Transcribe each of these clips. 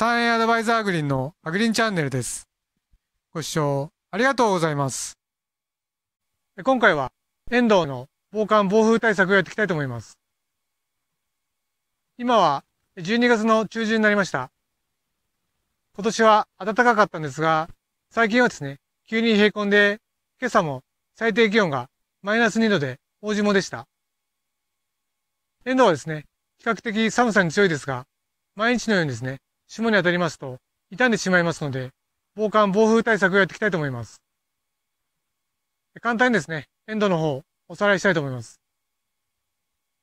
サ円エアドバイザーグリンのアグリンチャンネルです。ご視聴ありがとうございます。今回は、遠藤の防寒防風対策をやっていきたいと思います。今は12月の中旬になりました。今年は暖かかったんですが、最近はですね、急に冷え込んで、今朝も最低気温がマイナス2度で大霜でした。遠藤はですね、比較的寒さに強いですが、毎日のようにですね、霜に当たりますと傷んでしまいますので、防寒防風対策をやっていきたいと思います。簡単にですね、エンドの方、おさらいしたいと思います。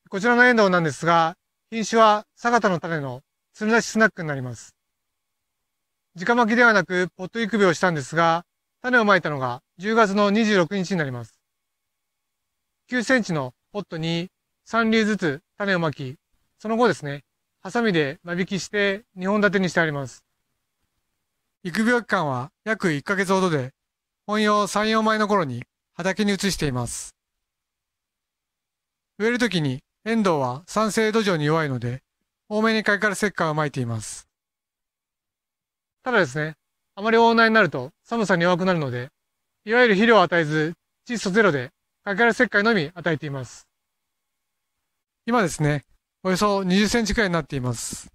こちらのエンドなんですが、品種は坂田の種のつるなしスナックになります。直巻きではなく、ポット育苗したんですが、種をまいたのが10月の26日になります。9センチのポットに3粒ずつ種をまき、その後ですね、ハサミで間引きして2本立てにしてあります。育苗期間は約1ヶ月ほどで、本用3、4枚の頃に畑に移しています。植えるときに、エンドウは酸性土壌に弱いので、多めに開花石灰をまいています。ただですね、あまり大暖になると寒さに弱くなるので、いわゆる肥料を与えず、窒素ゼロで開花石灰のみ与えています。今ですね、およそ20センチくらいになっています。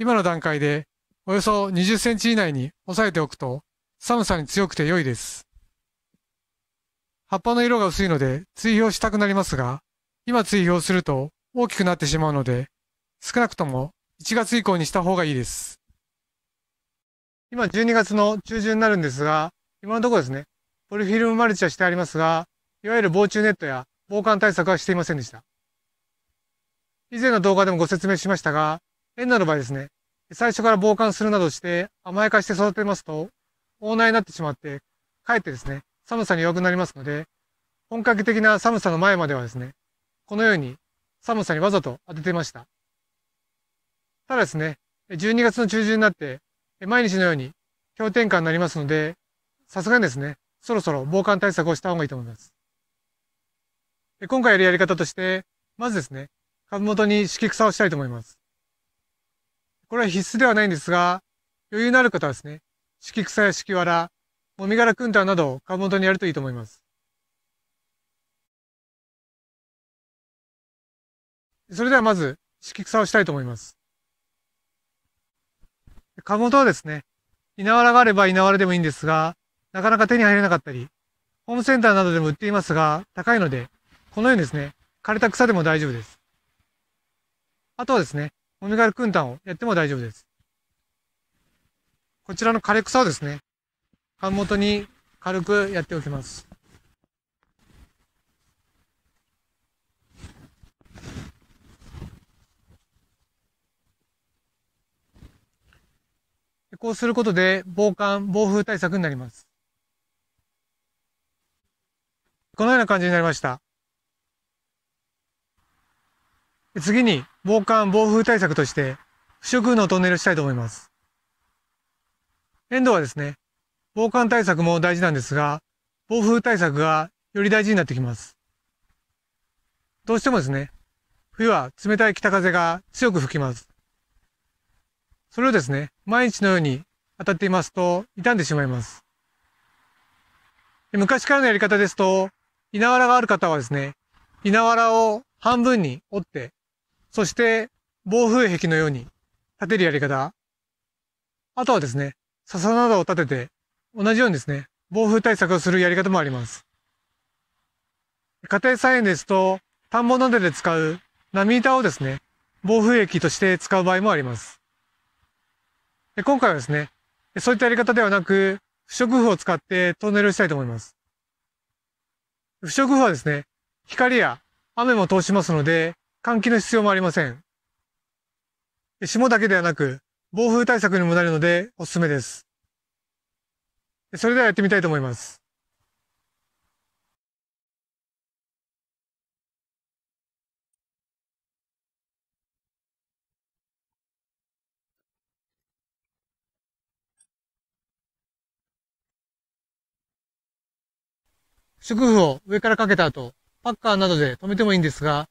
今の段階でおよそ20センチ以内に抑えておくと寒さに強くて良いです。葉っぱの色が薄いので追肥をしたくなりますが、今追肥をすると大きくなってしまうので、少なくとも1月以降にした方がいいです。今12月の中旬になるんですが、今のところですね、ポリフィルムマルチはしてありますが、いわゆる防虫ネットや防寒対策はしていませんでした。以前の動画でもご説明しましたが、変なの場合ですね、最初から傍観するなどして甘やかして育てますと、オーナーになってしまって、かえってですね、寒さに弱くなりますので、本格的な寒さの前まではですね、このように寒さにわざと当ててました。ただですね、12月の中旬になって、毎日のように氷点下になりますので、さすがにですね、そろそろ防寒対策をした方がいいと思います。今回やるやり方として、まずですね、株元に敷草をしたいと思います。これは必須ではないんですが、余裕のある方はですね、敷草や敷わら、もみ殻燻炭などを株元にやるといいと思います。それではまず、敷草をしたいと思います。株元はですね、稲わらがあれば稲わらでもいいんですが、なかなか手に入れなかったり、ホームセンターなどでも売っていますが、高いので、このようにですね、枯れた草でも大丈夫です。あとはですね、もみ殻燻炭をやっても大丈夫です。こちらの枯れ草をですね、缶元に軽くやっておきます。こうすることで防寒、防風対策になります。このような感じになりました。次に、防寒防風対策として不織布のトンネルしたいと思います。エンドはですね、防寒対策も大事なんですが、防風対策がより大事になってきます。どうしてもですね、冬は冷たい北風が強く吹きます。それをですね、毎日のように当たっていますと傷んでしまいます。昔からのやり方ですと、稲わらがある方はですね、稲わらを半分に折ってそして、防風壁のように立てるやり方。あとはですね、笹などを立てて、同じようにですね、暴風対策をするやり方もあります。家庭菜園ですと、田んぼなどで使う波板をですね、暴風液として使う場合もあります。今回はですね、そういったやり方ではなく、不織布を使ってトンネルをしたいと思います。不織布はですね、光や雨も通しますので、換気の必要もありません。霜だけではなく、暴風対策にもなるのでおすすめです。それではやってみたいと思います。祝布を上からかけた後、パッカーなどで止めてもいいんですが、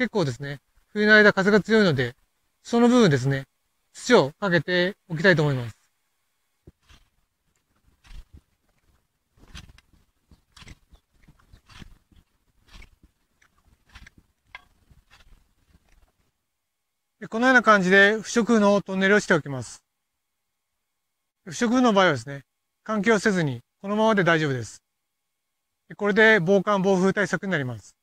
結構ですね、冬の間風が強いので、その部分ですね、土をかけておきたいと思います。このような感じで不織布のトンネルをしておきます。不織布の場合はですね、換気をせずにこのままで大丈夫です。これで防寒防風対策になります。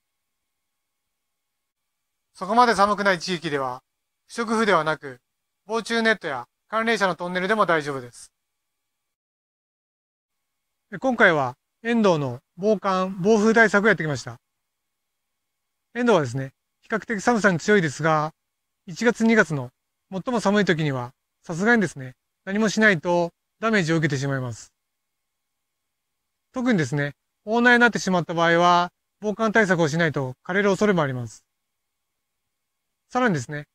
そこまで寒くない地域では、不織布ではなく、防虫ネットや寒冷者のトンネルでも大丈夫です。今回は、遠藤の防寒、防風対策をやってきました。遠藤はですね、比較的寒さに強いですが、1月2月の最も寒い時には、さすがにですね、何もしないとダメージを受けてしまいます。特にですね、オーナーになってしまった場合は、防寒対策をしないと枯れる恐れもあります。さらにですね、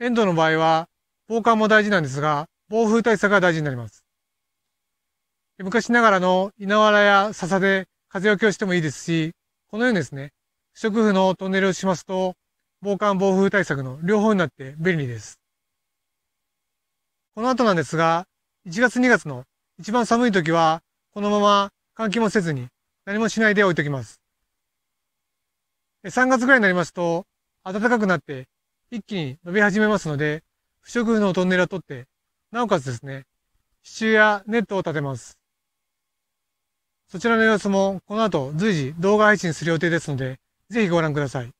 エンドの場合は、防寒も大事なんですが、暴風対策が大事になります。昔ながらの稲わらや笹で風よけをしてもいいですし、このようにですね、不織布のトンネルをしますと、防寒防風対策の両方になって便利です。この後なんですが、1月2月の一番寒い時は、このまま換気もせずに何もしないで置いときます。3月ぐらいになりますと、暖かくなって一気に伸び始めますので、不織布のトンネルを取って、なおかつですね、支柱やネットを立てます。そちらの様子もこの後随時動画配信する予定ですので、ぜひご覧ください。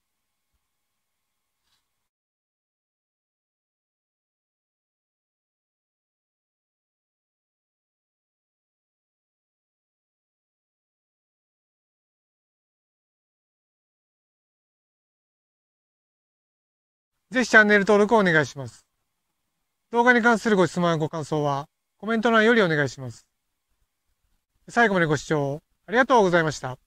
ぜひチャンネル登録をお願いします。動画に関するご質問やご感想は、コメント欄よりお願いします。最後までご視聴ありがとうございました。